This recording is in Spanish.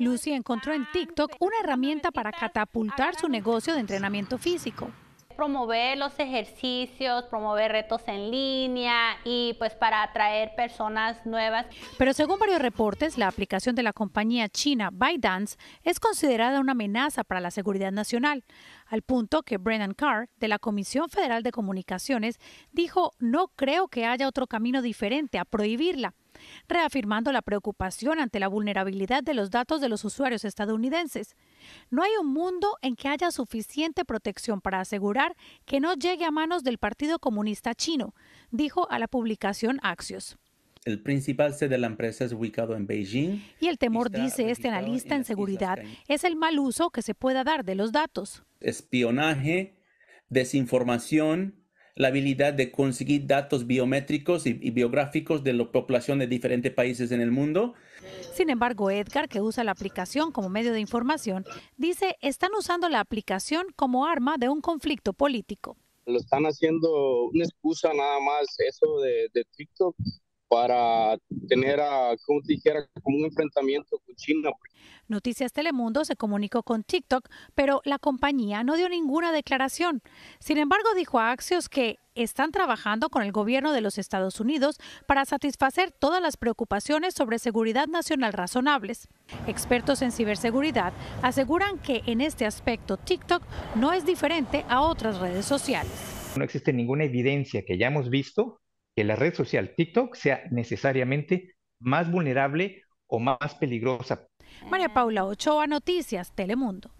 Lucy encontró en TikTok una herramienta para catapultar su negocio de entrenamiento físico. Promover los ejercicios, promover retos en línea y pues para atraer personas nuevas. Pero según varios reportes, la aplicación de la compañía china ByteDance es considerada una amenaza para la seguridad nacional, al punto que Brennan Carr, de la Comisión Federal de Comunicaciones, dijo, no creo que haya otro camino diferente a prohibirla reafirmando la preocupación ante la vulnerabilidad de los datos de los usuarios estadounidenses. No hay un mundo en que haya suficiente protección para asegurar que no llegue a manos del Partido Comunista Chino, dijo a la publicación Axios. El principal sede de la empresa es ubicado en Beijing. Y el temor, dice este analista en seguridad, es el mal uso que se pueda dar de los datos. Espionaje, desinformación, la habilidad de conseguir datos biométricos y, biográficos de la población de diferentes países en el mundo. Sin embargo, Edgar, que usa la aplicación como medio de información, dice están usando la aplicación como arma de un conflicto político. Lo están haciendo una excusa nada más eso de TikTok para tener, como dijera, como un enfrentamiento con China. Noticias Telemundo se comunicó con TikTok, pero la compañía no dio ninguna declaración. Sin embargo, dijo a Axios que están trabajando con el gobierno de los Estados Unidos para satisfacer todas las preocupaciones sobre seguridad nacional razonables. Expertos en ciberseguridad aseguran que en este aspecto TikTok no es diferente a otras redes sociales. No existe ninguna evidencia que ya hemos visto que la red social TikTok sea necesariamente más vulnerable o más peligrosa. María Paula Ochoa, Noticias, Telemundo.